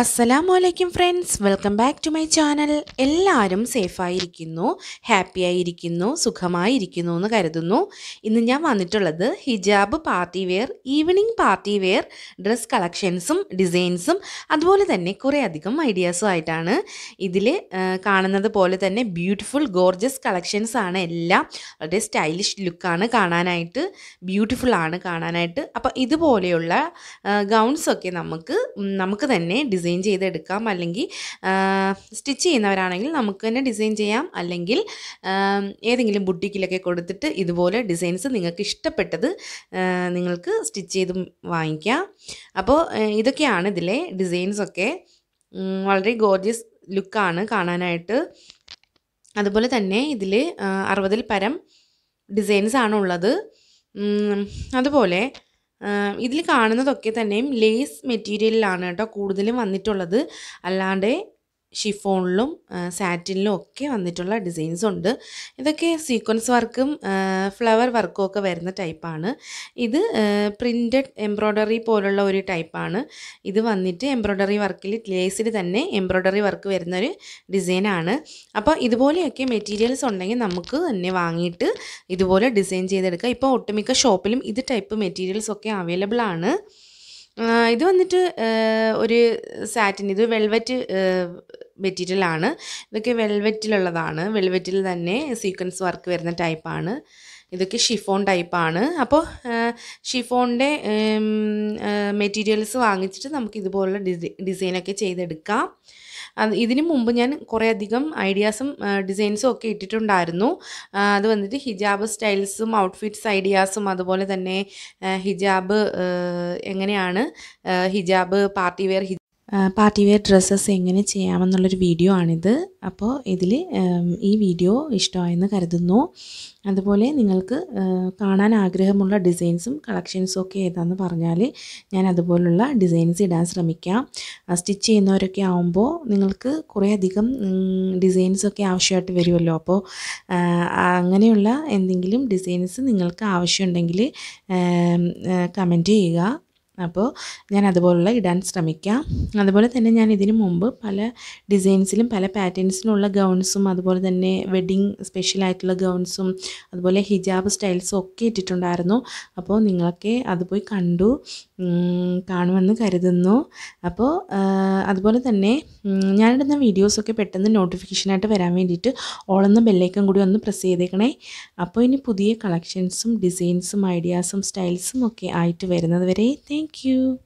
അസ്സലാമു അലൈക്കും friends welcome back to my channel എല്ലാവരും സേഫായിരിക്കുന്നു ഹാപ്പി ആയിരിക്കുന്നു സുഖമായിരിക്കുന്നു എന്ന് കരുതുന്നു ഇന്ന് ഞാൻ വന്നിട്ടുള്ളത് ഹിജാബ് party wear evening party wear dress കളക്ഷൻസും ഡിസൈൻസും അതുപോലെ തന്നെ കുറേ അധികം ഐഡിയാസും ആയിട്ടാണ് ഇതിൽ കാണുന്നത് പോലെ തന്നെ ബ്യൂട്ടിഫുൾ ഗോർജസ് കളക്ഷൻസ് ആണ് എല്ലാം വളരെ സ്റ്റൈലിഷ് ലുക്കാണ് കാണാനായിട്ട് ബ്യൂട്ടിഫുൾ ആണ് കാണാനായിട്ട് അപ്പോൾ ഇതുപോലെയുള്ള ഗൗൺസൊക്കെ നമുക്ക് നമുക്ക് തന്നെ ഡിസൈൻ ഡിസൈൻ ചെയ്തെടുക്കാം അല്ലെങ്കിൽ സ്റ്റിച്ച് ചെയ്യുന്നവരാണെങ്കിൽ നമുക്ക് തന്നെ ഡിസൈൻ ചെയ്യാം അല്ലെങ്കിൽ ഏതെങ്കിലും ബുട്ടിക്കിലൊക്കെ കൊടുത്തിട്ട് ഇതുപോലെ ഡിസൈൻസ് നിങ്ങൾക്ക് ഇഷ്ടപ്പെട്ടത് നിങ്ങൾക്ക് സ്റ്റിച്ച് ചെയ്ത് വാങ്ങിക്കാം അപ്പോൾ ഇതൊക്കെയാണ് ഇതിലെ ഡിസൈൻസൊക്കെ വളരെ ഗോർജിയസ് ലുക്കാണ് കാണാനായിട്ട് അതുപോലെ തന്നെ ഇതിൽ അറുപതിൽ പരം ഡിസൈൻസാണുള്ളത് ഉള്ളത് അതുപോലെ ഇതിൽ കാണുന്നതൊക്കെ തന്നെയും ലേസ് മെറ്റീരിയലിലാണ് കേട്ടോ കൂടുതലും വന്നിട്ടുള്ളത് അല്ലാണ്ട് ഷിഫോണിലും സാറ്റിനിലും ഒക്കെ വന്നിട്ടുള്ള ഡിസൈൻസ് ഉണ്ട് ഇതൊക്കെ സീക്വൻസ് വർക്കും ഫ്ലവർ വർക്കും ഒക്കെ വരുന്ന ടൈപ്പാണ് ഇത് പ്രിൻറ്റഡ് എംബ്രോയ്ഡറി പോലുള്ള ഒരു ടൈപ്പാണ് ഇത് വന്നിട്ട് എംബ്രോയ്ഡറി വർക്കിൽ ലേസിൽ തന്നെ എംബ്രോയ്ഡറി വർക്ക് വരുന്ന ഒരു ഡിസൈനാണ് അപ്പോൾ ഇതുപോലെയൊക്കെ മെറ്റീരിയൽസ് ഉണ്ടെങ്കിൽ നമുക്ക് തന്നെ വാങ്ങിയിട്ട് ഇതുപോലെ ഡിസൈൻ ചെയ്തെടുക്കാം ഇപ്പോൾ ഒട്ടുമിക്ക ഷോപ്പിലും ഇത് ടൈപ്പ് മെറ്റീരിയൽസ് ഒക്കെ അവൈലബിൾ ആണ് ഇത് വന്നിട്ട് ഒരു സാറ്റിൻ ഇത് വെൽവെറ്റ് മെറ്റീരിയലാണ് ഇതൊക്കെ വെൽവെറ്റിലുള്ളതാണ് വെൽവെറ്റിൽ തന്നെ സീക്വൻസ് വർക്ക് വരുന്ന ടൈപ്പാണ് ഇതൊക്കെ ഷിഫോൺ ടൈപ്പാണ് അപ്പോൾ ഷിഫോണിൻ്റെ മെറ്റീരിയൽസ് വാങ്ങിച്ചിട്ട് നമുക്ക് ഇതുപോലുള്ള ഡിസൈനൊക്കെ ചെയ്തെടുക്കാം ഇതിനു മുമ്പ് ഞാൻ കുറേയധികം ഐഡിയാസും ഡിസൈൻസും ഒക്കെ ഇട്ടിട്ടുണ്ടായിരുന്നു അത് വന്നിട്ട് ഹിജാബ് സ്റ്റൈൽസും ഔട്ട്ഫിറ്റ്സ് ഐഡിയാസും അതുപോലെ തന്നെ ഹിജാബ് എങ്ങനെയാണ് ഹിജാബ് party wear party wear dresses എങ്ങനെ ചെയ്യാമെന്നുള്ളൊരു വീഡിയോ ആണിത് അപ്പോൾ ഇതിൽ ഈ വീഡിയോ ഇഷ്ടമായെന്ന് കരുതുന്നു അതുപോലെ നിങ്ങൾക്ക് കാണാൻ ആഗ്രഹമുള്ള ഡിസൈൻസും കളക്ഷൻസും ഒക്കെ ഏതാന്ന് പറഞ്ഞാൽ ഞാൻ അതുപോലുള്ള ഡിസൈൻസ് ഇടാൻ ശ്രമിക്കാം സ്റ്റിച്ച് ചെയ്യുന്നവരൊക്കെ ആവുമ്പോൾ നിങ്ങൾക്ക് കുറേയധികം അധികം ഡിസൈൻസൊക്കെ ആവശ്യമായിട്ട് വരുമല്ലോ അപ്പോൾ അങ്ങനെയുള്ള എന്തെങ്കിലും ഡിസൈൻസ് നിങ്ങൾക്ക് ആവശ്യമുണ്ടെങ്കിൽ കമൻറ്റ് ചെയ്യുക അപ്പോൾ ഞാൻ അതുപോലുള്ള ഇടാൻ ശ്രമിക്കാം അതുപോലെ തന്നെ ഞാൻ ഇതിനു മുമ്പ് പല ഡിസൈൻസിലും പല പാറ്റേൺസിലുള്ള ഗൗൺസും അതുപോലെ തന്നെ വെഡിങ് സ്പെഷ്യലായിട്ടുള്ള ഗൗൺസും അതുപോലെ ഹിജാബ് സ്റ്റൈൽസും ഒക്കെ ഇട്ടിട്ടുണ്ടായിരുന്നു അപ്പോൾ നിങ്ങളൊക്കെ അത് പോയി കണ്ടു കാണുമെന്ന് കരുതുന്നു അപ്പോൾ അതുപോലെ തന്നെ ഞാനിടുന്ന വീഡിയോസൊക്കെ പെട്ടെന്ന് നോട്ടിഫിക്കേഷനായിട്ട് വരാൻ വേണ്ടിയിട്ട് ഓളെന്ന ബെല്ലേക്കും കൂടി ഒന്ന് പ്രസ് ചെയ്തേക്കണേ അപ്പോൾ ഇനി പുതിയ കളക്ഷൻസും ഡിസൈൻസും ഐഡിയാസും സ്റ്റൈൽസും ഒക്കെ ആയിട്ട് വരുന്നത് വരെ താങ്ക് Thank you.